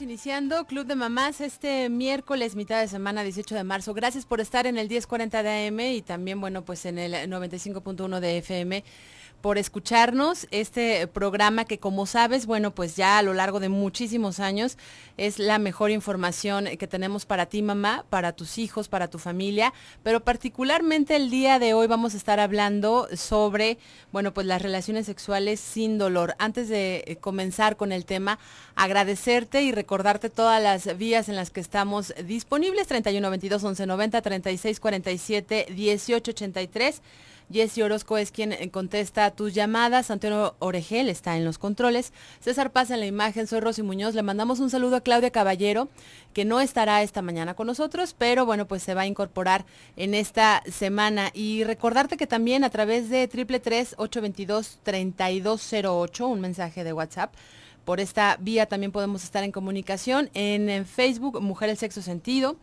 iniciando Club de Mamás este miércoles, mitad de semana, 18 de marzo. Gracias por estar en el 1040 de AM y también, bueno, pues en el 95.1 de FM por escucharnos este programa que como sabes, bueno, pues ya a lo largo de muchísimos años es la mejor información que tenemos para ti mamá, para tus hijos, para tu familia, pero particularmente el día de hoy vamos a estar hablando sobre, bueno, pues las relaciones sexuales sin dolor. Antes de eh, comenzar con el tema, agradecerte y recordarte todas las vías en las que estamos disponibles, 31 22 11 90 36 47 18 Jesse Orozco es quien eh, contesta tus llamadas. Antonio Oregel está en los controles. César pasa en la imagen. Soy Rosy Muñoz. Le mandamos un saludo a Claudia Caballero, que no estará esta mañana con nosotros, pero bueno, pues se va a incorporar en esta semana. Y recordarte que también a través de 333-822-3208, un mensaje de WhatsApp, por esta vía también podemos estar en comunicación en, en Facebook el Sexo Sentido.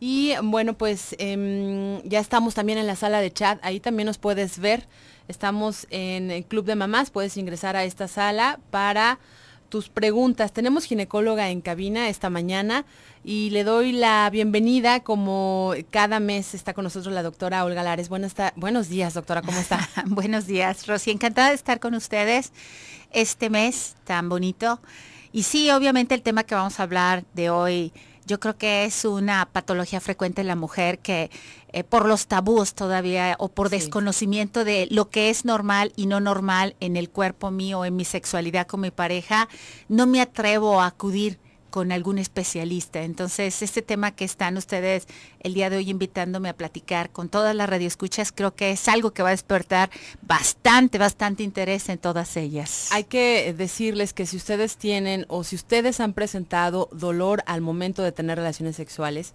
Y bueno, pues em, ya estamos también en la sala de chat, ahí también nos puedes ver. Estamos en el Club de Mamás, puedes ingresar a esta sala para tus preguntas. Tenemos ginecóloga en cabina esta mañana y le doy la bienvenida como cada mes está con nosotros la doctora Olga Lares. buenos días, doctora, ¿cómo está? buenos días, Rosy. Encantada de estar con ustedes este mes tan bonito. Y sí, obviamente el tema que vamos a hablar de hoy yo creo que es una patología frecuente en la mujer que eh, por los tabús todavía o por desconocimiento de lo que es normal y no normal en el cuerpo mío, en mi sexualidad con mi pareja, no me atrevo a acudir con algún especialista. Entonces, este tema que están ustedes el día de hoy invitándome a platicar con todas las radioescuchas, creo que es algo que va a despertar bastante, bastante interés en todas ellas. Hay que decirles que si ustedes tienen o si ustedes han presentado dolor al momento de tener relaciones sexuales,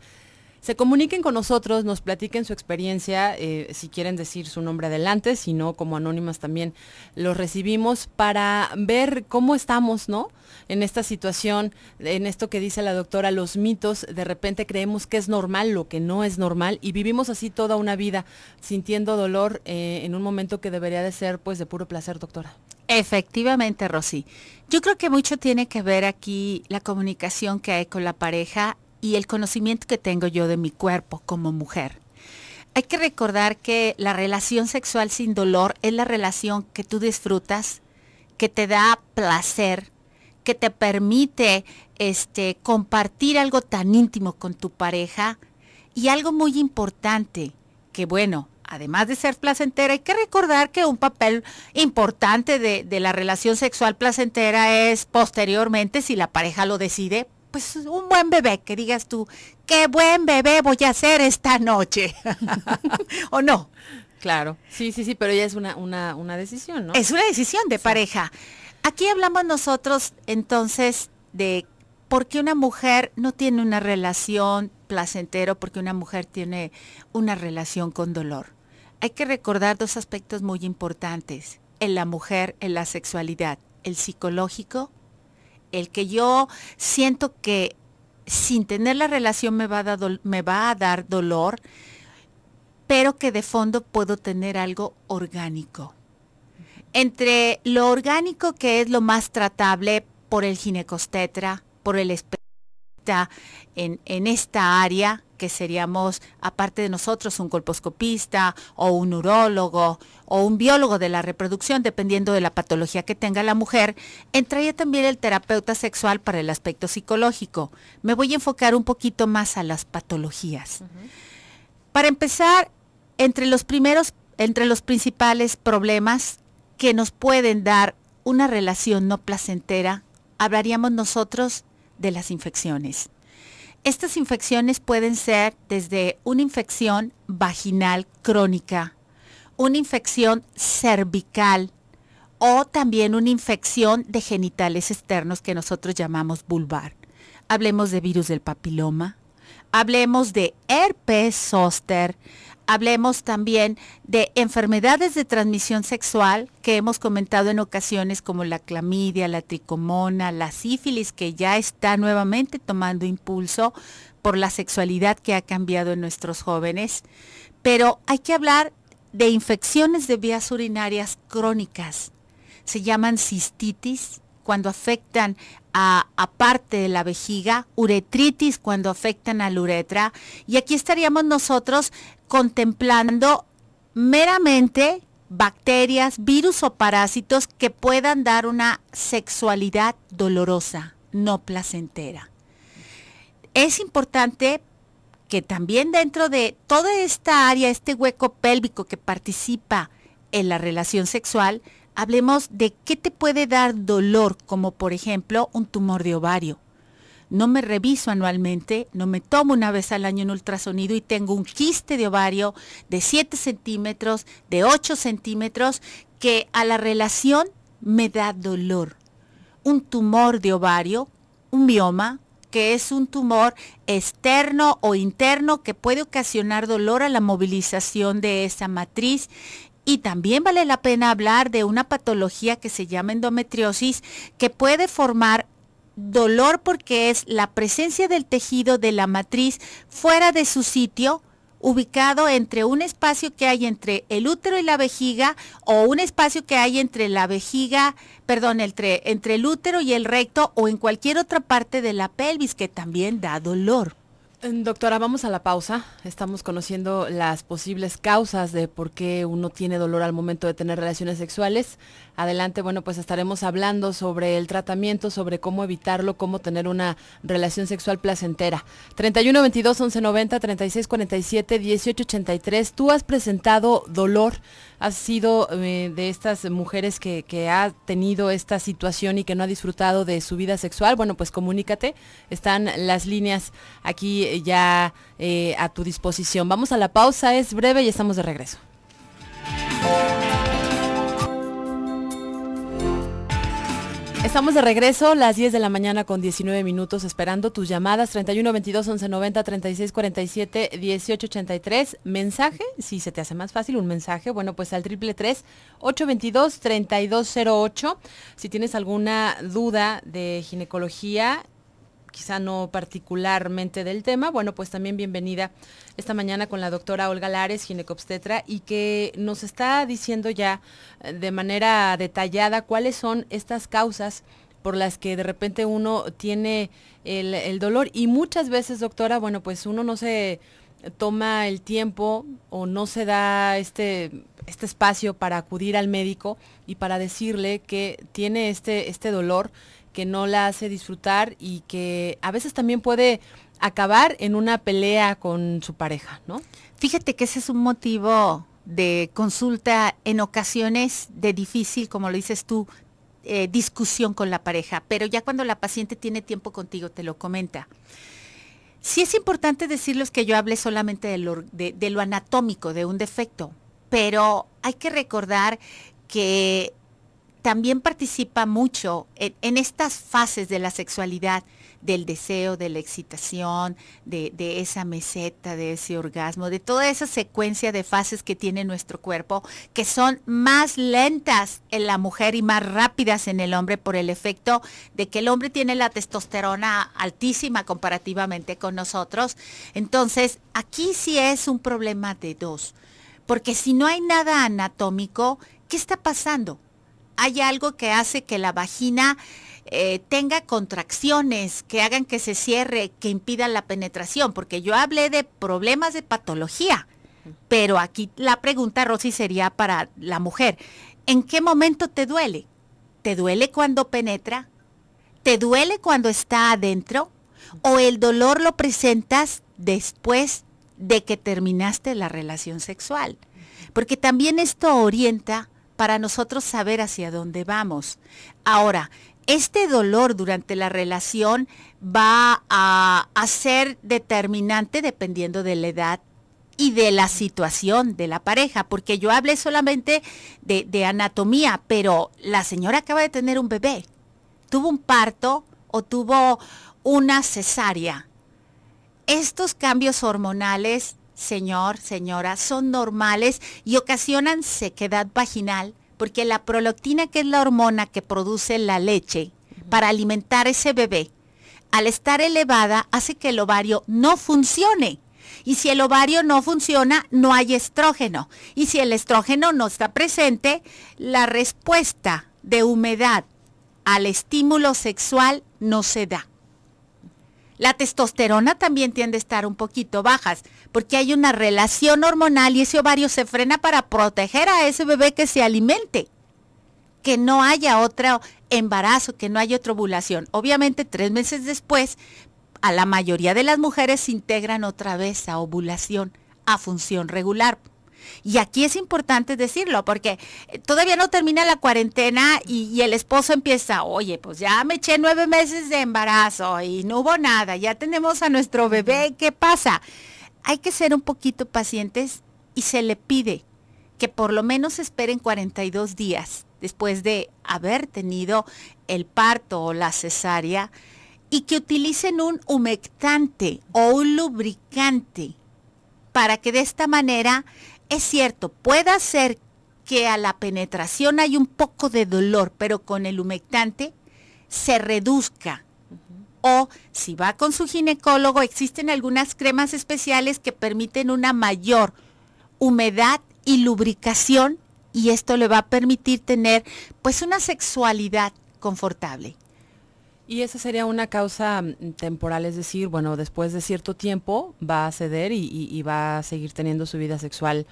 se comuniquen con nosotros, nos platiquen su experiencia, eh, si quieren decir su nombre adelante, si no, como anónimas también los recibimos para ver cómo estamos, ¿no? En esta situación, en esto que dice la doctora, los mitos, de repente creemos que es normal lo que no es normal y vivimos así toda una vida, sintiendo dolor eh, en un momento que debería de ser pues de puro placer, doctora. Efectivamente, Rosy. Yo creo que mucho tiene que ver aquí la comunicación que hay con la pareja y el conocimiento que tengo yo de mi cuerpo como mujer. Hay que recordar que la relación sexual sin dolor es la relación que tú disfrutas, que te da placer, que te permite este, compartir algo tan íntimo con tu pareja y algo muy importante, que bueno, además de ser placentera, hay que recordar que un papel importante de, de, la relación sexual placentera es posteriormente, si la pareja lo decide, pues un buen bebé, que digas tú, qué buen bebé voy a hacer esta noche. ¿O no? Claro, sí, sí, sí, pero ya es una, una, decisión, ¿no? Es una decisión de pareja. Aquí hablamos nosotros entonces de por qué una mujer no tiene una relación placentero, porque una mujer tiene una relación con dolor. Hay que recordar dos aspectos muy importantes en la mujer, en la sexualidad, el psicológico el que yo siento que sin tener la relación me va a, dar, dolor, pero que de fondo puedo tener algo orgánico. Entre lo orgánico que es lo más tratable por el ginecostetra, por el espectro en, esta área, que seríamos, aparte de nosotros, un colposcopista o un urólogo o un biólogo de la reproducción, dependiendo de la patología que tenga la mujer, entraría también el terapeuta sexual para el aspecto psicológico. Me voy a enfocar un poquito más a las patologías. Para empezar, entre los primeros, entre los principales problemas que nos pueden dar una relación no placentera, hablaríamos nosotros de las infecciones. Estas infecciones pueden ser desde una infección vaginal crónica, una infección cervical o también una infección de genitales externos que nosotros llamamos vulvar. Hablemos de virus del papiloma, hablemos de herpes zóster, hablemos también de enfermedades de transmisión sexual que hemos comentado en ocasiones como la clamidia, la tricomona, la sífilis, que ya está nuevamente tomando impulso por la sexualidad que ha cambiado en nuestros jóvenes. Pero hay que hablar de infecciones de vías urinarias crónicas. Se llaman cistitis, cuando afectan a, parte de la vejiga, uretritis cuando afectan a la uretra. Y aquí estaríamos nosotros contemplando meramente bacterias, virus o parásitos que puedan dar una sexualidad dolorosa, no placentera. Es importante que también dentro de toda esta área, este hueco pélvico que participa en la relación sexual, hablemos de qué te puede dar dolor, como por ejemplo un tumor de ovario. No me reviso anualmente, no me tomo una vez al año un ultrasonido y tengo un quiste de ovario de 7 centímetros, de 8 centímetros, que a la relación me da dolor. Un tumor de ovario, un bioma, que es un tumor externo o interno que puede ocasionar dolor a la movilización de esa matriz y también vale la pena hablar de una patología que se llama endometriosis, que puede formar dolor porque es la presencia del tejido de la matriz fuera de su sitio, ubicado entre un espacio que hay entre el útero y la vejiga o un espacio que hay entre la vejiga, perdón, entre, entre el útero y el recto o en cualquier otra parte de la pelvis que también da dolor. Mm, doctora, vamos a la pausa. Estamos conociendo las posibles causas de por qué uno tiene dolor al momento de tener relaciones sexuales adelante, bueno, pues estaremos hablando sobre el tratamiento, sobre cómo evitarlo, cómo tener una relación sexual placentera. 31 22 11 90 Tú has presentado dolor, has sido eh, de estas mujeres que, ha tenido esta situación y que no ha disfrutado de su vida sexual. Bueno, pues comunícate, están las líneas aquí eh, ya eh, a tu disposición. Vamos a la pausa, es breve y estamos de regreso. Estamos de regreso, las 10 de la mañana con 19 minutos, esperando tus llamadas 31 22 11 90 36 47 18 83. Mensaje, si se te hace más fácil un mensaje, bueno, pues al triple 3 32 3208. Si tienes alguna duda de ginecología, quizá no particularmente del tema, bueno, pues también bienvenida esta mañana con la doctora Olga Lares, ginecobstetra, y que nos está diciendo ya eh, de manera detallada cuáles son estas causas por las que de repente uno tiene el, el dolor. Y muchas veces, doctora, bueno, pues uno no se toma el tiempo o no se da este, este espacio para acudir al médico y para decirle que tiene este, este dolor que no la hace disfrutar y que a veces también puede acabar en una pelea con su pareja, ¿no? Fíjate que ese es un motivo de consulta en ocasiones de difícil, como lo dices tú, eh, discusión con la pareja, pero ya cuando la paciente tiene tiempo contigo te lo comenta. Sí es importante decirles que yo hablé solamente de lo, de lo anatómico, de un defecto, pero hay que recordar que también participa mucho en, estas fases de la sexualidad, del deseo, de la excitación, de, de, esa meseta, de ese orgasmo, de toda esa secuencia de fases que tiene nuestro cuerpo, que son más lentas en la mujer y más rápidas en el hombre por el efecto de que el hombre tiene la testosterona altísima comparativamente con nosotros. Entonces, aquí sí es un problema de dos, porque si no hay nada anatómico, ¿qué está pasando? hay algo que hace que la vagina eh, tenga contracciones, que hagan que se cierre, que impidan la penetración, porque yo hablé de problemas de patología, pero aquí la pregunta, Rosy, sería para la mujer. ¿En qué momento te duele? ¿Te duele cuando penetra? ¿Te duele cuando está adentro? ¿O el dolor lo presentas después de que terminaste la relación sexual? Porque también esto orienta para nosotros saber hacia dónde vamos. Ahora, este dolor durante la relación va a, ser determinante dependiendo de la edad y de la situación de la pareja, porque yo hablé solamente de anatomía, pero la señora acaba de tener un bebé, tuvo un parto o tuvo una cesárea. Estos cambios hormonales señor, señora, son normales y ocasionan sequedad vaginal, porque la prolactina, que es la hormona que produce la leche para alimentar ese bebé, al estar elevada hace que el ovario no funcione. Y si el ovario no funciona, no hay estrógeno. Y si el estrógeno no está presente, la respuesta de humedad al estímulo sexual no se da. La testosterona también tiende a estar un poquito bajas, porque hay una relación hormonal y ese ovario se frena para proteger a ese bebé que se alimente, que no haya otro embarazo, que no haya otra ovulación. Obviamente tres meses después, a la mayoría de las mujeres se integran otra vez a ovulación, a función regular. Y aquí es importante decirlo, porque eh, todavía no termina la cuarentena y, el esposo empieza, oye, pues ya me eché nueve meses de embarazo y no hubo nada, ya tenemos a nuestro bebé, ¿qué pasa? hay que ser un poquito pacientes y se le pide que por lo menos esperen 42 días después de haber tenido el parto o la cesárea y que utilicen un humectante o un lubricante para que de esta manera, es cierto, pueda ser que a la penetración hay un poco de dolor, pero con el humectante se reduzca o si va con su ginecólogo, existen algunas cremas especiales que permiten una mayor humedad y lubricación y esto le va a permitir tener pues una sexualidad confortable. Y esa sería una causa mm, temporal, es decir, bueno, después de cierto tiempo va a ceder y, va a seguir teniendo su vida sexual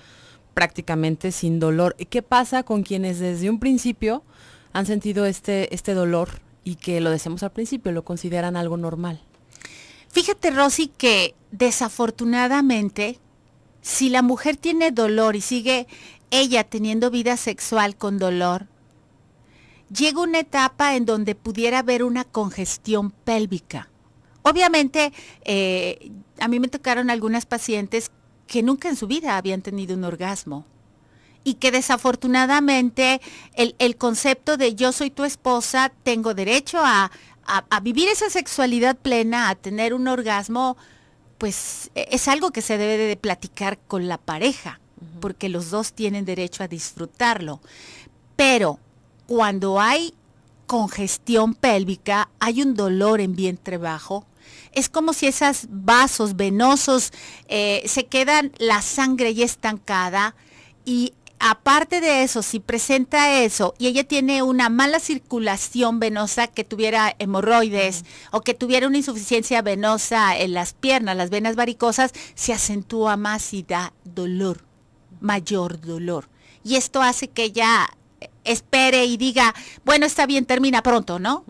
prácticamente sin dolor. ¿Qué pasa con quienes desde un principio han sentido este, este dolor y que lo decimos al principio, lo consideran algo normal. Fíjate, Rosy, que desafortunadamente, si la mujer tiene dolor y sigue ella teniendo vida sexual con dolor, llega una etapa en donde pudiera haber una congestión pélvica. Obviamente, eh, a mí me tocaron algunas pacientes que nunca en su vida habían tenido un orgasmo y que desafortunadamente el, concepto de yo soy tu esposa, tengo derecho a, vivir esa sexualidad plena, a tener un orgasmo, pues e, es algo que se debe de platicar con la pareja, porque los dos tienen derecho a disfrutarlo. Pero cuando hay congestión pélvica, hay un dolor en vientre bajo, es como si esos vasos venosos eh, se quedan la sangre ya estancada y aparte de eso, si presenta eso y ella tiene una mala circulación venosa que tuviera hemorroides o que tuviera una insuficiencia venosa en las piernas, las venas varicosas, se acentúa más y da dolor, mayor dolor. Y esto hace que ella espere y diga, bueno, está bien, termina pronto, ¿no?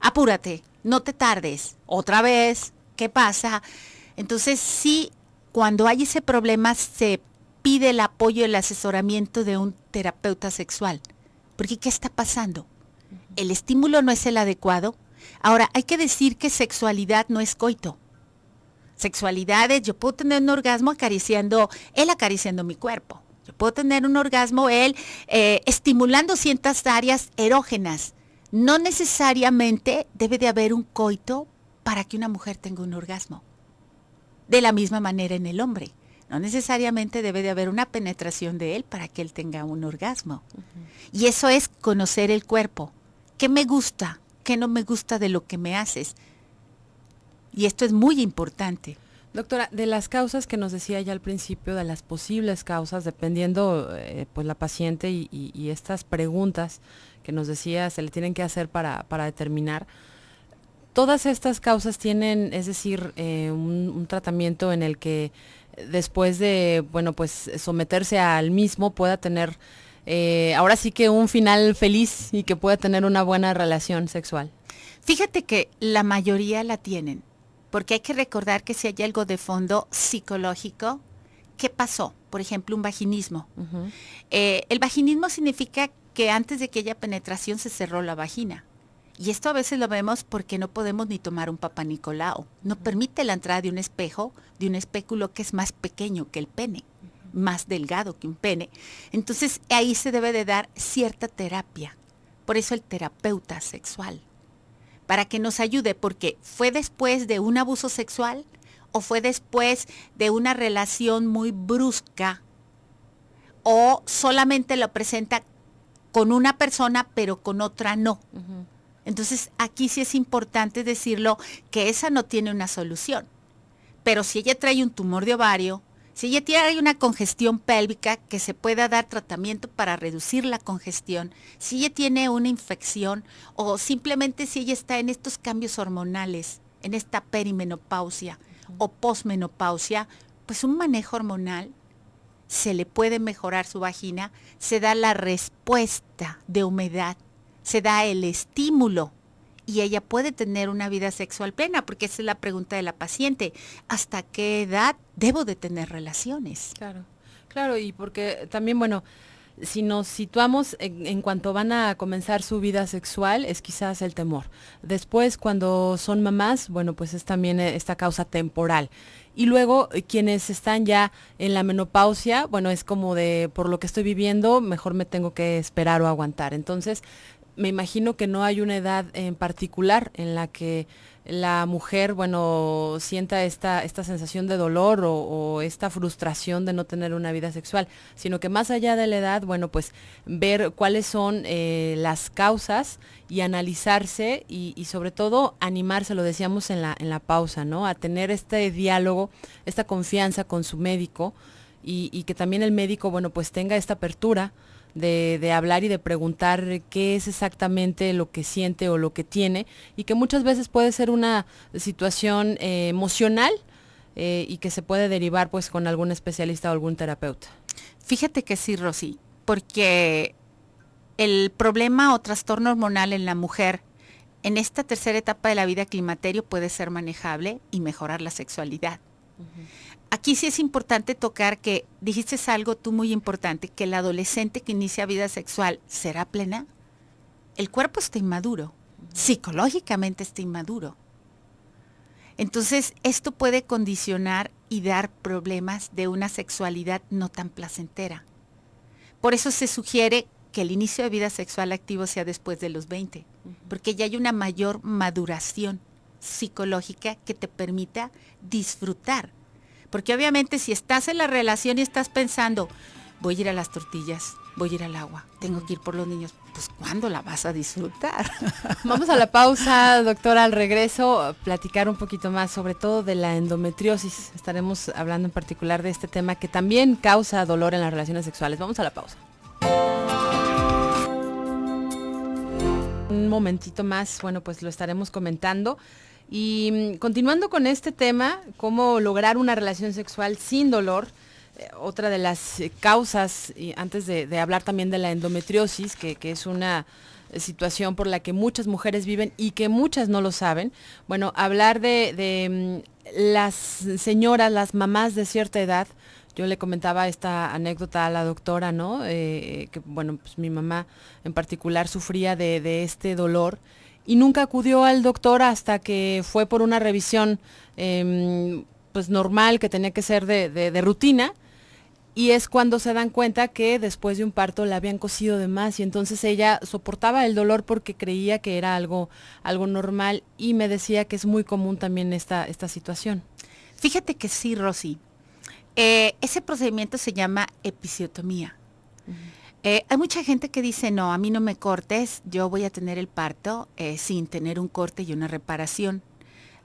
Apúrate, no te tardes. Otra vez, ¿qué pasa? Entonces sí, cuando hay ese problema se pide el apoyo, el asesoramiento de un terapeuta sexual. Porque ¿qué está pasando? El estímulo no es el adecuado. Ahora, hay que decir que sexualidad no es coito. Sexualidad es, yo puedo tener un orgasmo acariciando, él acariciando mi cuerpo. Yo puedo tener un orgasmo, él eh, estimulando ciertas áreas erógenas. No necesariamente debe de haber un coito para que una mujer tenga un orgasmo. De la misma manera en el hombre. No necesariamente debe de haber una penetración de él para que él tenga un orgasmo. Y eso es conocer el cuerpo. ¿Qué me gusta? ¿Qué no me gusta de lo que me haces? Y esto es muy importante. Doctora, de las causas que nos decía ya al principio, de las posibles causas, dependiendo eh, pues la paciente y, estas preguntas que nos decía se le tienen que hacer para, determinar, ¿todas estas causas tienen, es decir, eh, un, tratamiento en el que después de, bueno, pues someterse al mismo pueda tener eh, ahora sí que un final feliz y que pueda tener una buena relación sexual. Fíjate que la mayoría la tienen, porque hay que recordar que si hay algo de fondo psicológico, ¿qué pasó? Por ejemplo, un vaginismo. Eh, el vaginismo significa que antes de que haya penetración se cerró la vagina. Y esto a veces lo vemos porque no podemos ni tomar un papa Nicolau. No permite la entrada de un espejo, de un espéculo que es más pequeño que el pene, más delgado que un pene. Entonces ahí se debe de dar cierta terapia. Por eso el terapeuta sexual. Para que nos ayude, porque fue después de un abuso sexual o fue después de una relación muy brusca o solamente lo presenta con una persona pero con otra no. Entonces, aquí sí es importante decirlo que esa no tiene una solución. Pero si ella trae un tumor de ovario, si ella tiene una congestión pélvica, que se pueda dar tratamiento para reducir la congestión, si ella tiene una infección o simplemente si ella está en estos cambios hormonales, en esta perimenopausia o posmenopausia, pues un manejo hormonal se le puede mejorar su vagina, se da la respuesta de humedad se da el estímulo y ella puede tener una vida sexual plena, porque esa es la pregunta de la paciente. ¿Hasta qué edad debo de tener relaciones? Claro, claro, y porque también, bueno, si nos situamos en, en, cuanto van a comenzar su vida sexual, es quizás el temor. Después, cuando son mamás, bueno, pues es también eh, esta causa temporal. Y luego, eh, quienes están ya en la menopausia, bueno, es como de, por lo que estoy viviendo, mejor me tengo que esperar o aguantar. Entonces, me imagino que no hay una edad en particular en la que la mujer, bueno, sienta esta, esta sensación de dolor o, esta frustración de no tener una vida sexual, sino que más allá de la edad, bueno, pues ver cuáles son eh, las causas y analizarse y, sobre todo animarse, lo decíamos en la, pausa, ¿no? A tener este diálogo, esta confianza con su médico y, y que también el médico, bueno, pues tenga esta apertura de, hablar y de preguntar qué es exactamente lo que siente o lo que tiene y que muchas veces puede ser una situación eh, emocional eh, y que se puede derivar pues con algún especialista o algún terapeuta. Fíjate que sí, Rosy, porque el problema o trastorno hormonal en la mujer en esta tercera etapa de la vida climaterio puede ser manejable y mejorar la sexualidad aquí sí es importante tocar que dijiste algo tú muy importante, que el adolescente que inicia vida sexual será plena. El cuerpo está inmaduro, psicológicamente está inmaduro. Entonces, esto puede condicionar y dar problemas de una sexualidad no tan placentera. Por eso se sugiere que el inicio de vida sexual activo sea después de los 20, porque ya hay una mayor maduración psicológica que te permita disfrutar porque obviamente si estás en la relación y estás pensando, voy a ir a las tortillas, voy a ir al agua, tengo que ir por los niños, pues ¿cuándo la vas a disfrutar? Vamos a la pausa, doctora, al regreso, platicar un poquito más, sobre todo de la endometriosis. Estaremos hablando en particular de este tema que también causa dolor en las relaciones sexuales. Vamos a la pausa. Un momentito más, bueno, pues lo estaremos comentando. Y mm, continuando con este tema, cómo lograr una relación sexual sin dolor, eh, otra de las eh, causas, y antes de, hablar también de la endometriosis, que, es una eh, situación por la que muchas mujeres viven y que muchas no lo saben, bueno, hablar de, mm, las señoras, las mamás de cierta edad, yo le comentaba esta anécdota a la doctora, ¿no? que bueno, pues mi mamá en particular sufría de este dolor y nunca acudió al doctor hasta que fue por una revisión em, pues normal que tenía que ser de, rutina y es cuando se dan cuenta que después de un parto la habían cosido de más y entonces ella soportaba el dolor porque creía que era algo, algo normal y me decía que es muy común también esta, esta situación. Fíjate que sí, Rosy. Eh, ese procedimiento se llama episiotomía. Eh, hay mucha gente que dice, no, a mí no me cortes, yo voy a tener el parto eh, sin tener un corte y una reparación.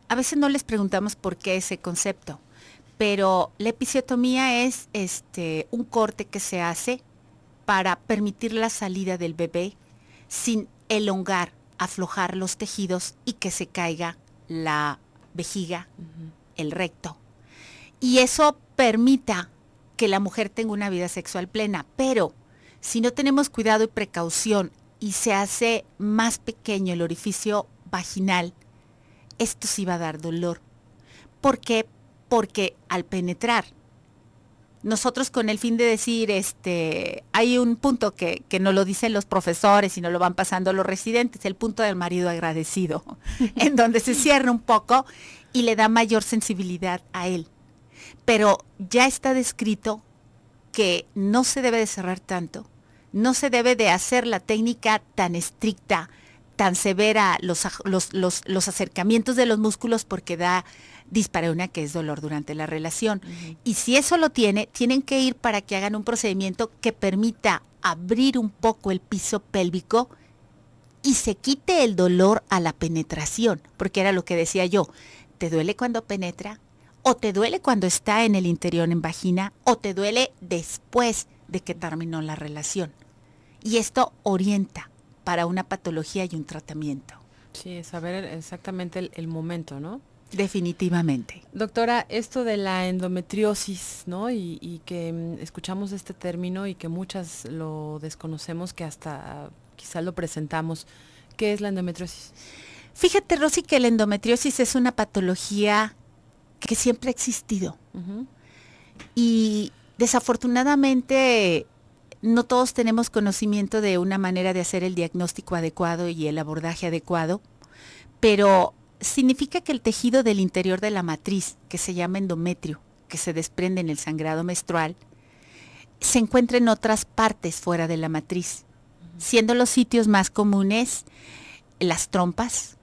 A veces no les preguntamos por qué ese concepto, pero la episiotomía es este, un corte que se hace para permitir la salida del bebé sin elongar, aflojar los tejidos y que se caiga la vejiga, el recto. Y eso permita que la mujer tenga una vida sexual plena, pero si no tenemos cuidado y precaución y se hace más pequeño el orificio vaginal, esto sí va a dar dolor. ¿Por qué? Porque al penetrar, nosotros con el fin de decir, este, hay un punto que, que no lo dicen los profesores y no lo van pasando los residentes, el punto del marido agradecido, en donde se cierra un poco y le da mayor sensibilidad a él. Pero ya está descrito que no se debe de cerrar tanto, no se debe de hacer la técnica tan estricta, tan severa, los, acercamientos de los músculos porque da una que es dolor durante la relación. Y si eso lo tiene, tienen que ir para que hagan un procedimiento que permita abrir un poco el piso pélvico y se quite el dolor a la penetración, porque era lo que decía yo, te duele cuando penetra, o te duele cuando está en el interior en vagina, o te duele después de que terminó la relación. Y esto orienta para una patología y un tratamiento. Sí, saber exactamente el, momento, ¿no? Definitivamente. Doctora, esto de la endometriosis, ¿no? Y, que mm, escuchamos este término y que muchas lo desconocemos, que hasta quizás lo presentamos. ¿Qué es la endometriosis? Fíjate, Rosy, que la endometriosis es una patología que siempre ha existido. Y desafortunadamente no todos tenemos conocimiento de una manera de hacer el diagnóstico adecuado y el abordaje adecuado, pero significa que el tejido del interior de la matriz, que se llama endometrio, que se desprende en el sangrado menstrual, se encuentra en otras partes fuera de la matriz, siendo los sitios más comunes las trompas,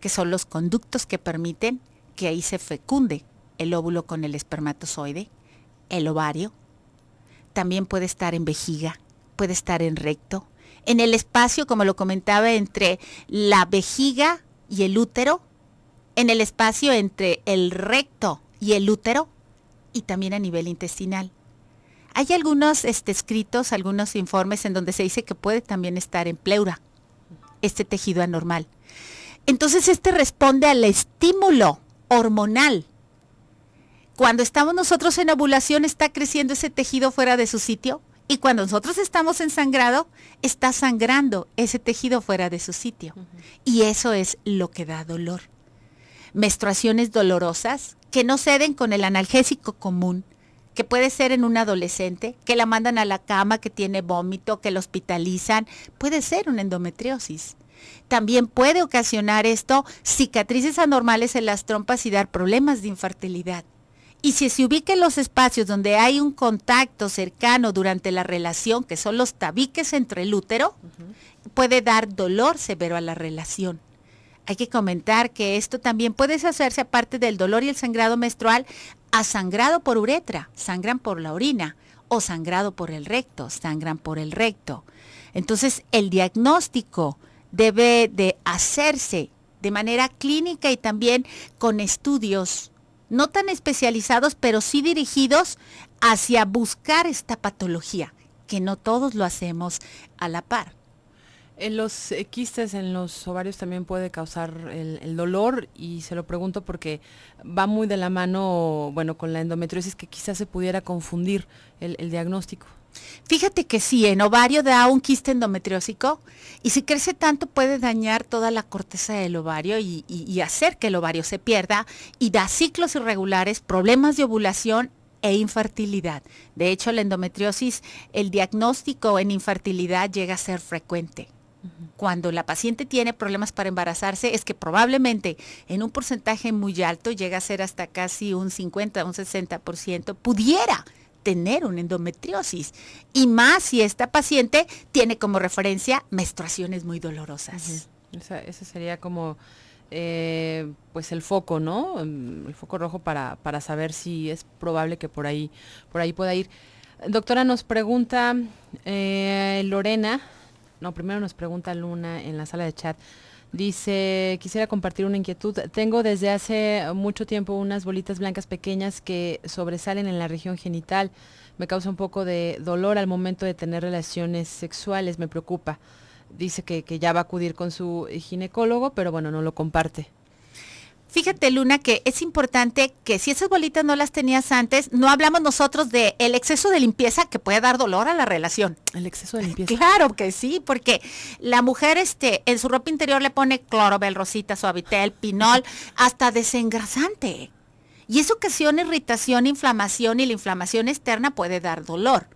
que son los conductos que permiten que ahí se fecunde el óvulo con el espermatozoide, el ovario, también puede estar en vejiga, puede estar en recto, en el espacio, como lo comentaba, entre la vejiga y el útero, en el espacio entre el recto y el útero, y también a nivel intestinal. Hay algunos este, escritos, algunos informes en donde se dice que puede también estar en pleura, este tejido anormal. Entonces, este responde al estímulo hormonal cuando estamos nosotros en ovulación está creciendo ese tejido fuera de su sitio y cuando nosotros estamos en sangrado está sangrando ese tejido fuera de su sitio. Y eso es lo que da dolor. Menstruaciones dolorosas que no ceden con el analgésico común, que puede ser en un adolescente, que la mandan a la cama, que tiene vómito, que la hospitalizan, puede ser una endometriosis. También puede ocasionar esto cicatrices anormales en las trompas y dar problemas de infertilidad. Y si se ubica en los espacios donde hay un contacto cercano durante la relación, que son los tabiques entre el útero, puede dar dolor severo a la relación. Hay que comentar que esto también puede hacerse aparte del dolor y el sangrado menstrual a sangrado por uretra, sangran por la orina, o sangrado por el recto, sangran por el recto. Entonces, el diagnóstico debe de hacerse de manera clínica y también con estudios no tan especializados, pero sí dirigidos hacia buscar esta patología, que no todos lo hacemos a la par. En los eh, quistes en los ovarios también puede causar el, dolor y se lo pregunto porque va muy de la mano, bueno, con la endometriosis que quizás se pudiera confundir el diagnóstico. Fíjate que si en ovario da un quiste endometriósico y si crece tanto puede dañar toda la corteza del ovario y, hacer que el ovario se pierda y da ciclos irregulares, problemas de ovulación e infertilidad. De hecho, la endometriosis, el diagnóstico en infertilidad llega a ser frecuente. Cuando la paciente tiene problemas para embarazarse es que probablemente en un porcentaje muy alto llega a ser hasta casi un 50, un 60%, pudiera tener una endometriosis. Y más si esta paciente tiene como referencia menstruaciones muy dolorosas. Ese sería como eh, pues el foco, ¿no? El foco rojo para, saber si es probable que por ahí, por ahí pueda ir. Doctora, nos pregunta eh, Lorena, no, primero nos pregunta Luna en la sala de chat. Dice, quisiera compartir una inquietud. Tengo desde hace mucho tiempo unas bolitas blancas pequeñas que sobresalen en la región genital. Me causa un poco de dolor al momento de tener relaciones sexuales, me preocupa. Dice que, que ya va a acudir con su ginecólogo, pero bueno, no lo comparte. Fíjate, Luna, que es importante que si esas bolitas no las tenías antes, no hablamos nosotros de el exceso de limpieza que puede dar dolor a la relación. El exceso de limpieza. Claro que sí, porque la mujer este, en su ropa interior le pone clorobel, rosita, suavitel, pinol, hasta desengrasante. Y eso ocasiona irritación, inflamación y la inflamación externa puede dar dolor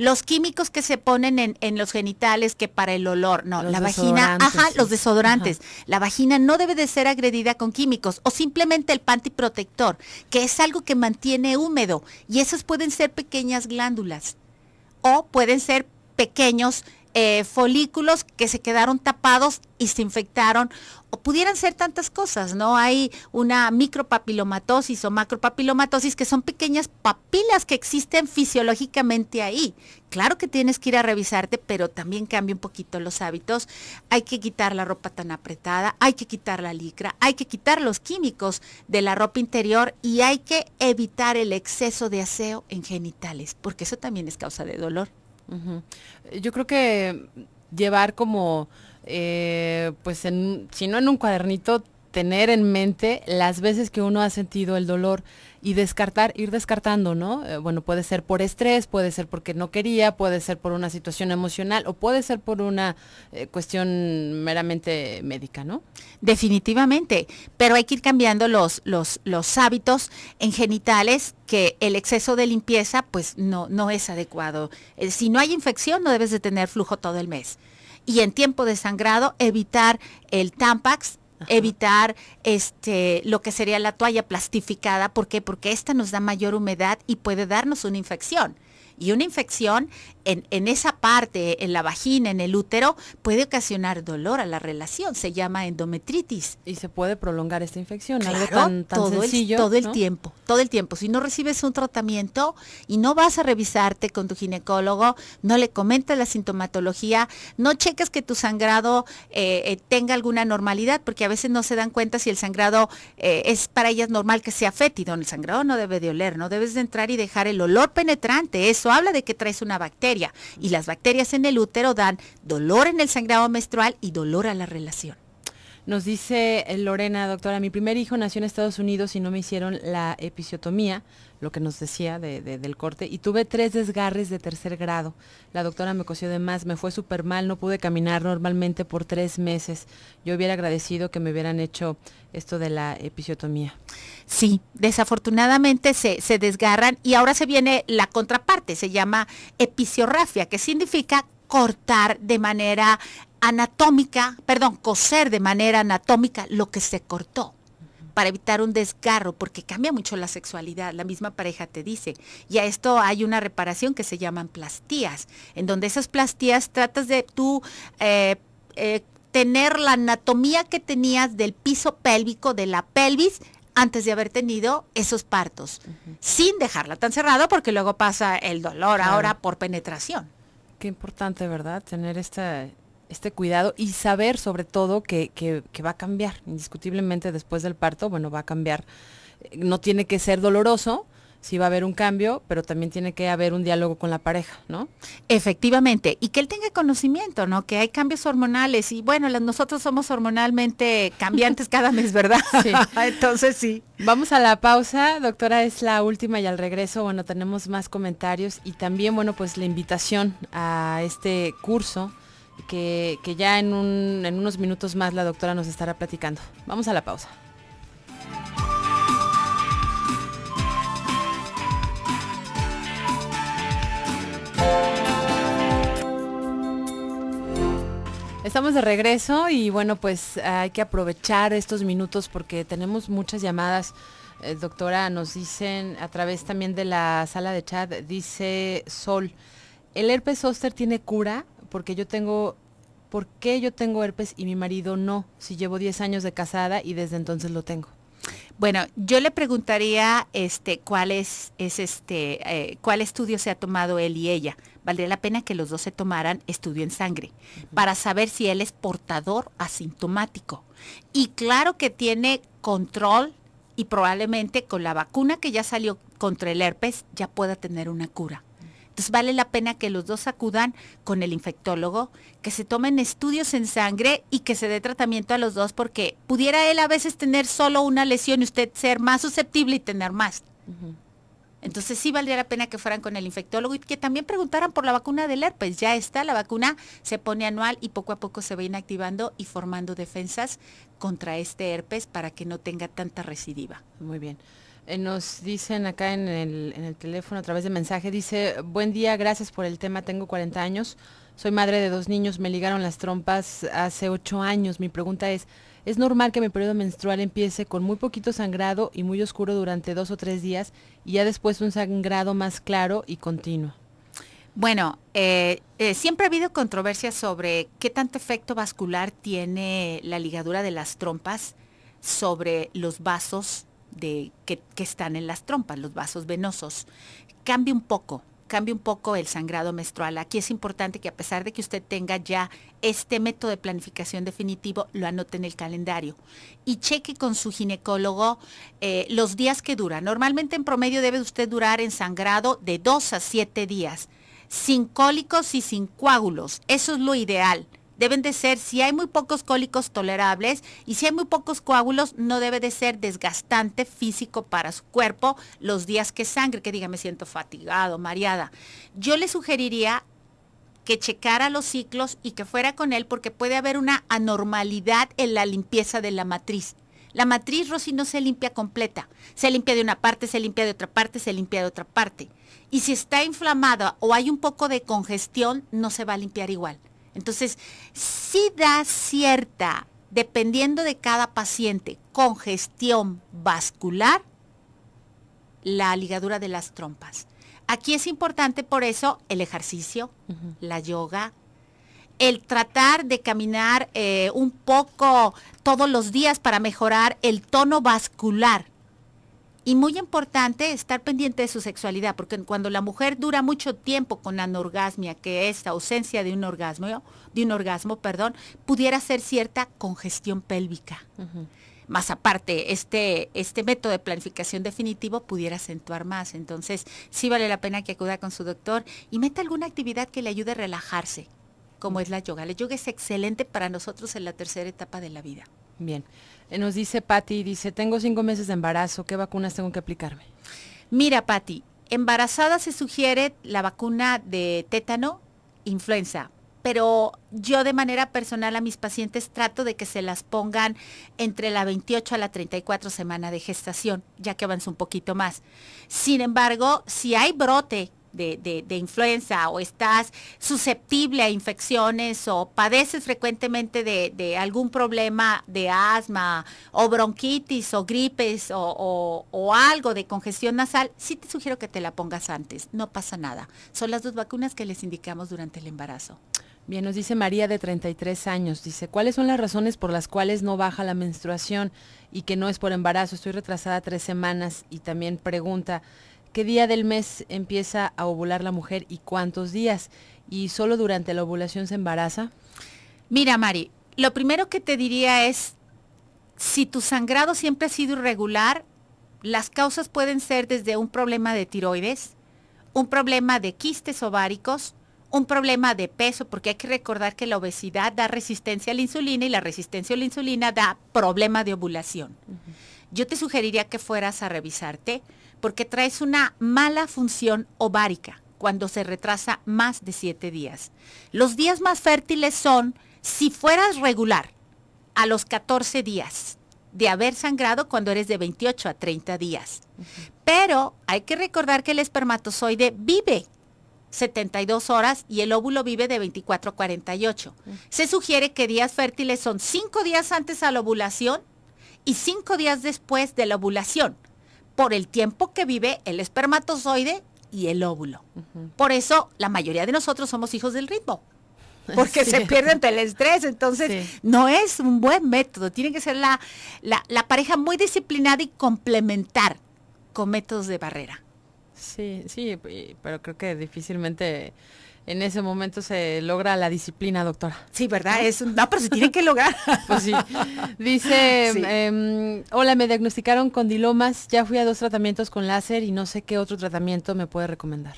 los químicos que se ponen en, en los genitales, que para el olor, no, la vagina, ajá, los desodorantes, la vagina no debe de ser agredida con químicos o simplemente el panty protector, que es algo que mantiene húmedo y esas pueden ser pequeñas glándulas o pueden ser pequeños eh, folículos que se quedaron tapados y se infectaron. O pudieran ser tantas cosas, ¿no? Hay una micropapilomatosis o macropapilomatosis que son pequeñas papilas que existen fisiológicamente ahí. Claro que tienes que ir a revisarte, pero también cambia un poquito los hábitos. Hay que quitar la ropa tan apretada, hay que quitar la licra, hay que quitar los químicos de la ropa interior y hay que evitar el exceso de aseo en genitales, porque eso también es causa de dolor. Yo creo que llevar como, eh, pues, si no en un cuadernito, tener en mente las veces que uno ha sentido el dolor y descartar, ir descartando, ¿no? Eh, bueno, puede ser por estrés, puede ser porque no quería, puede ser por una situación emocional o puede ser por una eh, cuestión meramente médica, ¿no? Definitivamente, pero hay que ir cambiando los, los, los hábitos en genitales que el exceso de limpieza pues no, no es adecuado. Eh, si no hay infección no debes de tener flujo todo el mes. Y en tiempo de sangrado evitar el Tampax evitar este lo que sería la toalla plastificada, ¿por qué? Porque esta nos da mayor humedad y puede darnos una infección. Y una infección en esa parte, en la vagina, en el útero, puede ocasionar dolor a la relación. Se llama endometritis. Y se puede prolongar esta infección, algo tan, todo sencillo. El, todo el tiempo, todo el tiempo. Si no recibes un tratamiento y no vas a revisarte con tu ginecólogo, no le comentas la sintomatología, no cheques que tu sangrado eh, eh, tenga alguna normalidad, porque a veces no se dan cuenta si el sangrado eh, es para ellas normal que sea fétido. El sangrado no debe de oler, no debes de entrar y dejar el olor penetrante. Eso habla de que traes una bacteria y las bacterias en el útero dan dolor en el sangrado menstrual y dolor a la relación. Nos dice eh, Lorena, doctora, mi primer hijo nació en Estados Unidos y no me hicieron la episiotomía lo que nos decía de, del corte, y tuve tres desgarres de tercer grado. La doctora me cosió de más, me fue súper mal, no pude caminar normalmente por tres meses. Yo hubiera agradecido que me hubieran hecho esto de la episiotomía. Sí, desafortunadamente se, se desgarran y ahora se viene la contraparte, se llama episiorrafia, que significa cortar de manera anatómica, perdón, coser de manera anatómica lo que se cortó para evitar un desgarro, porque cambia mucho la sexualidad, la misma pareja te dice. Y a esto hay una reparación que se llaman plastías, en donde esas plastías tratas de tú eh, eh, tener la anatomía que tenías del piso pélvico, de la pelvis, antes de haber tenido esos partos, sin dejarla tan cerrada porque luego pasa el dolor ahora por penetración. Qué importante, ¿verdad? Tener esta, este cuidado y saber sobre todo que, va a cambiar, indiscutiblemente después del parto, bueno, va a cambiar. Eh, no tiene que ser doloroso, sí va a haber un cambio, pero también tiene que haber un diálogo con la pareja, ¿no? Efectivamente, y que él tenga conocimiento, ¿no? Que hay cambios hormonales y bueno, nosotros somos hormonalmente cambiantes cada mes, ¿verdad? Sí. Entonces sí. Vamos a la pausa, doctora, es la última y al regreso, bueno, tenemos más comentarios y también, bueno, pues la invitación a este curso que, ya en, unos minutos más la doctora nos estará platicando. Vamos a la pausa. Estamos de regreso y bueno, pues hay que aprovechar estos minutos porque tenemos muchas llamadas. Eh, doctora, nos dicen a través también de la sala de chat, dice Sol, ¿el herpes zóster tiene cura? porque yo tengo, ¿por qué yo tengo herpes y mi marido no? Si llevo 10 años de casada y desde entonces lo tengo. Bueno, yo le preguntaría este, cuál es, es este, eh, cuál estudio se ha tomado él y ella. Valdría la pena que los dos se tomaran estudio en sangre para saber si él es portador asintomático. Y claro que tiene control y probablemente con la vacuna que ya salió contra el herpes ya pueda tener una cura. Entonces vale la pena que los dos acudan con el infectólogo, que se tomen estudios en sangre y que se dé tratamiento a los dos porque pudiera él a veces tener solo una lesión y usted ser más susceptible y tener más. Entonces sí valdría la pena que fueran con el infectólogo y que también preguntaran por la vacuna del herpes. Ya está, la vacuna se pone anual y poco a poco se va inactivando y formando defensas contra este herpes para que no tenga tanta recidiva. Muy bien. Eh, nos dicen acá en el, en el teléfono a través de mensaje, dice, buen día, gracias por el tema, tengo 40 años. Soy madre de dos niños, me ligaron las trompas hace ocho años. Mi pregunta es, ¿es normal que mi periodo menstrual empiece con muy poquito sangrado y muy oscuro durante dos o tres días y ya después un sangrado más claro y continuo? Bueno, eh, eh, siempre ha habido controversia sobre qué tanto efecto vascular tiene la ligadura de las trompas sobre los vasos que están en las trompas, los vasos venosos. Cambia un poco, cambie un poco el sangrado menstrual. Aquí es importante que a pesar de que usted tenga ya este método de planificación definitivo, lo anote en el calendario y cheque con su ginecólogo eh, los días que dura. Normalmente en promedio debe usted durar en sangrado de 2 a 7 días, sin cólicos y sin coágulos. Eso es lo ideal deben de ser, si hay muy pocos cólicos tolerables y si hay muy pocos coágulos, no debe de ser desgastante físico para su cuerpo los días que sangre, que diga me siento fatigado, mareada. Yo le sugeriría que checara los ciclos y que fuera con él porque puede haber una anormalidad en la limpieza de la matriz. La matriz, Rosy, no se limpia completa. Se limpia de una parte, se limpia de otra parte, se limpia de otra parte. Y si está inflamada o hay un poco de congestión, no se va a limpiar igual. Entonces, sí da cierta, dependiendo de cada paciente, congestión vascular, la ligadura de las trompas. Aquí es importante por eso el ejercicio, la yoga, el tratar de caminar eh, un poco todos los días para mejorar el tono vascular y muy importante estar pendiente de su sexualidad, porque cuando la mujer dura mucho tiempo con anorgasmia, que es la ausencia de un orgasmo, de un orgasmo, perdón, pudiera ser cierta congestión pélvica. Más aparte, este, este método de planificación definitivo pudiera acentuar más. Entonces, sí vale la pena que acuda con su doctor y meta alguna actividad que le ayude a relajarse, como es la yoga. La yoga es excelente para nosotros en la tercera etapa de la vida. Bien. Eh, nos dice Patti, dice, tengo cinco meses de embarazo, ¿qué vacunas tengo que aplicarme? Mira, Patti, embarazada se sugiere la vacuna de tétano, influenza, pero yo de manera personal a mis pacientes trato de que se las pongan entre la 28 a la 34 semana de gestación, ya que avanza un poquito más. Sin embargo, si hay brote de, influenza o estás susceptible a infecciones o padeces frecuentemente de, algún problema de asma o bronquitis o gripes o, o, algo de congestión nasal, sí te sugiero que te la pongas antes, no pasa nada. Son las dos vacunas que les indicamos durante el embarazo. Bien, nos dice María de 33 años, dice, ¿cuáles son las razones por las cuales no baja la menstruación y que no es por embarazo? Estoy retrasada tres semanas y también pregunta, qué día del mes empieza a ovular la mujer y cuántos días. ¿Y solo durante la ovulación se embaraza? Mira, Mari, lo primero que te diría es, si tu sangrado siempre ha sido irregular, las causas pueden ser desde un problema de tiroides, un problema de quistes ováricos, un problema de peso, porque hay que recordar que la obesidad da resistencia a la insulina y la resistencia a la insulina da problema de ovulación. Yo te sugeriría que fueras a revisarte porque traes una mala función ovárica cuando se retrasa más de siete días. Los días más fértiles son si fueras regular a los 14 días de haber sangrado cuando eres de 28 a 30 días. Pero hay que recordar que el espermatozoide vive 72 horas y el óvulo vive de 24 a 48. Se sugiere que días fértiles son 5 días antes a la ovulación y 5 días después de la ovulación por el tiempo que vive el espermatozoide y el óvulo. Por eso la mayoría de nosotros somos hijos del ritmo, porque se pierden ante el estrés, entonces no es un buen método, tiene que ser la, la, la pareja muy disciplinada y complementar con métodos de barrera. Sí, sí, pero creo que difícilmente en ese momento se logra la disciplina, doctora. Sí, ¿verdad? Es, no, pero se tiene que lograr. pues sí. Dice, em, em, hola, me diagnosticaron condilomas, ya fui a dos tratamientos con láser y no sé qué otro tratamiento me puede recomendar.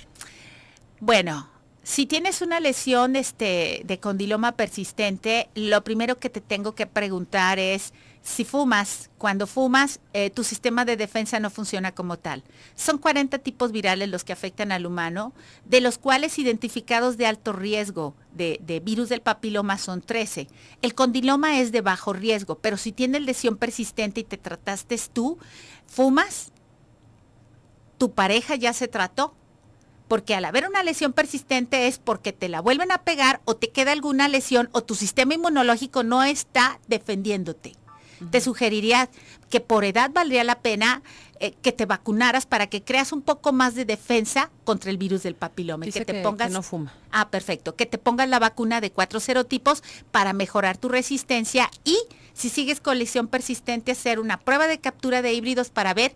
Bueno, si tienes una lesión este, de condiloma persistente, lo primero que te tengo que preguntar es, si fumas, cuando fumas, eh, tu sistema de defensa no funciona como tal. Son 40 tipos virales los que afectan al humano, de los cuales identificados de alto riesgo de, de virus del papiloma son 13. El condiloma es de bajo riesgo, pero si tienes lesión persistente y te trataste tú, fumas, tu pareja ya se trató, porque al haber una lesión persistente es porque te la vuelven a pegar o te queda alguna lesión o tu sistema inmunológico no está defendiéndote te sugeriría que por edad valdría la pena eh, que te vacunaras para que creas un poco más de defensa contra el virus del papiloma. que te pongas... Ah, perfecto. Que te pongas la vacuna de cuatro serotipos para mejorar tu resistencia y si sigues con lesión persistente, hacer una prueba de captura de híbridos para ver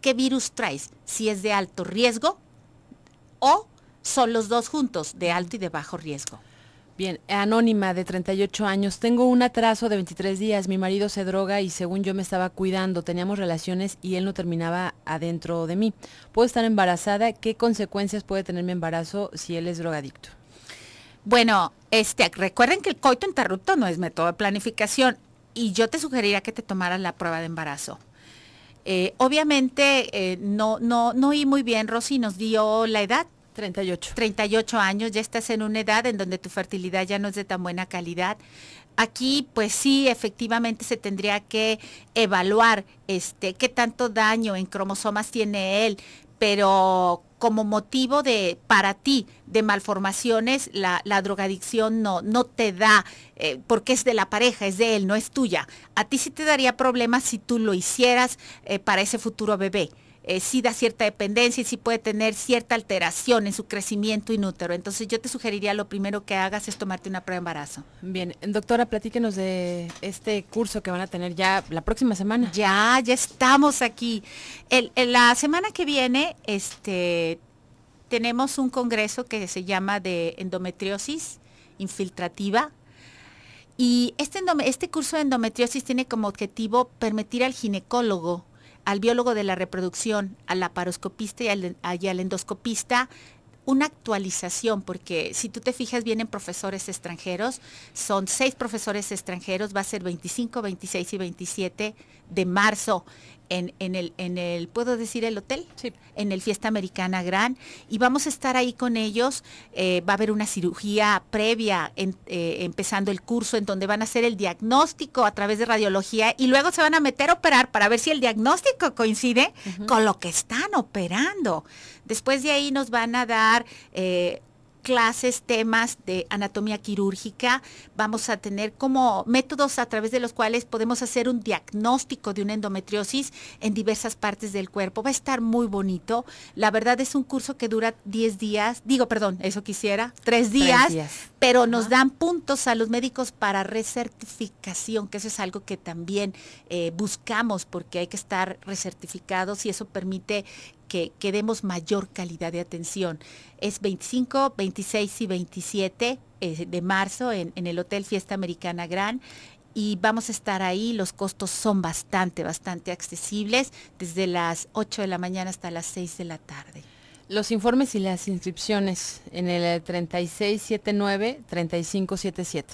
qué virus traes, si es de alto riesgo o son los dos juntos, de alto y de bajo riesgo. Bien, anónima de 38 años, tengo un atraso de 23 días, mi marido se droga y según yo me estaba cuidando, teníamos relaciones y él no terminaba adentro de mí. ¿Puedo estar embarazada? ¿Qué consecuencias puede tener mi embarazo si él es drogadicto? Bueno, este, recuerden que el coito interrupto no es método de planificación y yo te sugeriría que te tomaras la prueba de embarazo. Eh, obviamente eh, no, no, no oí muy bien, Rosy nos dio la edad, 38. 38 años, ya estás en una edad en donde tu fertilidad ya no es de tan buena calidad. Aquí, pues sí, efectivamente se tendría que evaluar este, qué tanto daño en cromosomas tiene él, pero como motivo de para ti de malformaciones la, drogadicción no no te da eh, porque es de la pareja es de él no es tuya a ti sí te daría problemas si tú lo hicieras eh, para ese futuro bebé eh, si da cierta dependencia y si puede tener cierta alteración en su crecimiento inútero. Entonces yo te sugeriría lo primero que hagas es tomarte una prueba de embarazo. Bien, doctora, platíquenos de este curso que van a tener ya la próxima semana. Ya, ya estamos aquí. la semana que viene, este, tenemos un congreso que se llama de endometriosis infiltrativa. Y este, este curso de endometriosis tiene como objetivo permitir al ginecólogo al biólogo de la reproducción, al laparoscopista y al, y al endoscopista una actualización, porque si tú te fijas bien profesores extranjeros, son seis profesores extranjeros, va a ser 25, 26 y 27 de marzo en, en, el, en el, ¿puedo decir el hotel? En el Fiesta Americana Gran. Y vamos a estar ahí con ellos. Eh, va a haber una cirugía previa, eh, empezando el curso, en donde van a hacer el diagnóstico a través de radiología y luego se van a meter a operar para ver si el diagnóstico coincide con lo que están operando. Después de ahí nos van a dar eh, clases, temas de anatomía quirúrgica, vamos a tener como métodos a través de los cuales podemos hacer un diagnóstico de una endometriosis en diversas partes del cuerpo. Va a estar muy bonito. La verdad es un curso que dura 10 días, digo, perdón, eso quisiera, tres días, pero nos dan puntos a los médicos para recertificación, que eso es algo que también eh, buscamos porque hay que estar recertificados y eso permite que, demos mayor calidad de atención. Es 25, 26 y 27 eh, de marzo en, en el Hotel Fiesta Americana Gran y vamos a estar ahí. Los costos son bastante, bastante accesibles, desde las 8 de la mañana hasta las 6 de la tarde. Los informes y las inscripciones en el 3679-3577.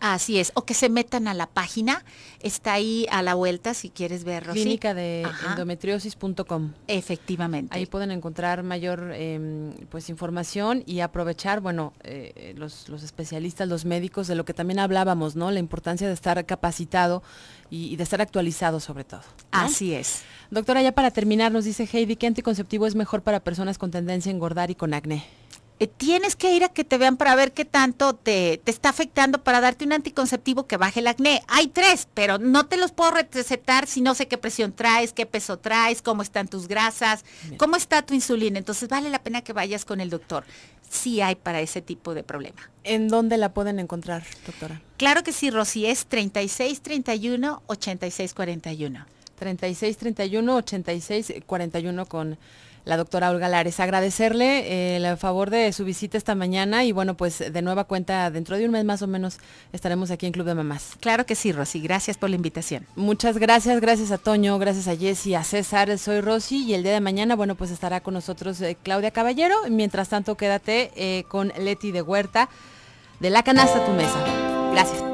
Así es, o que se metan a la página, está ahí a la vuelta si quieres ver, Rosy. Clínica de endometriosis.com. Efectivamente. Ahí pueden encontrar mayor em, pues información y aprovechar, bueno, eh, los, especialistas, los médicos, de lo que también hablábamos, ¿no? La importancia de estar capacitado y, de estar actualizado sobre todo. Así es. Doctora, ya para terminar, nos dice Heidi, ¿qué anticonceptivo es mejor para personas con tendencia a engordar y con acné? Eh, tienes que ir a que te vean para ver qué tanto te, está afectando para darte un anticonceptivo que baje el acné. Hay tres, pero no te los puedo recetar si no sé qué presión traes, qué peso traes, cómo están tus grasas, cómo está tu insulina. Entonces vale la pena que vayas con el doctor. Sí hay para ese tipo de problema. ¿En dónde la pueden encontrar, doctora? Claro que sí, Rosy, es 3631-8641. 3631-8641 con la doctora Olga Lares. Agradecerle eh, el favor de su visita esta mañana y bueno, pues de nueva cuenta, dentro de un mes más o menos estaremos aquí en Club de Mamás. Claro que sí, Rosy, gracias por la invitación. Muchas gracias, gracias a Toño, gracias a Jessy, a César, soy Rosy y el día de mañana, bueno, pues estará con nosotros eh, Claudia Caballero. Mientras tanto, quédate eh, con Leti de Huerta de La Canasta a tu Mesa. Gracias.